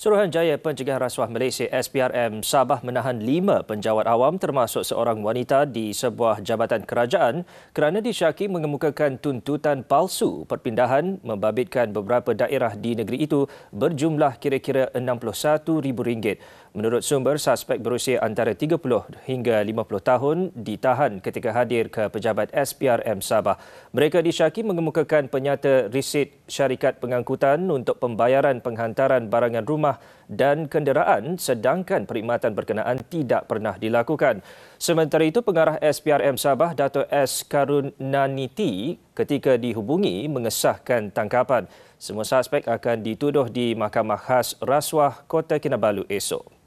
Suruhanjaya Pencegahan Rasuah Malaysia SPRM Sabah menahan lima penjawat awam termasuk seorang wanita di sebuah jabatan kerajaan kerana disyaki mengemukakan tuntutan palsu perpindahan membabitkan beberapa daerah di negeri itu berjumlah kira-kira RM61,000. Menurut sumber, suspek berusia antara 30 hingga 50 tahun ditahan ketika hadir ke pejabat SPRM Sabah. Mereka disyaki mengemukakan penyata risit syarikat pengangkutan untuk pembayaran penghantaran barangan rumah rumah dan kenderaan sedangkan perkhidmatan berkenaan tidak pernah dilakukan. Sementara itu, pengarah SPRM Sabah, Dato' S. Karunaniti ketika dihubungi mengesahkan tangkapan. Semua suspek akan dituduh di Mahkamah Khas Rasuah Kota Kinabalu esok.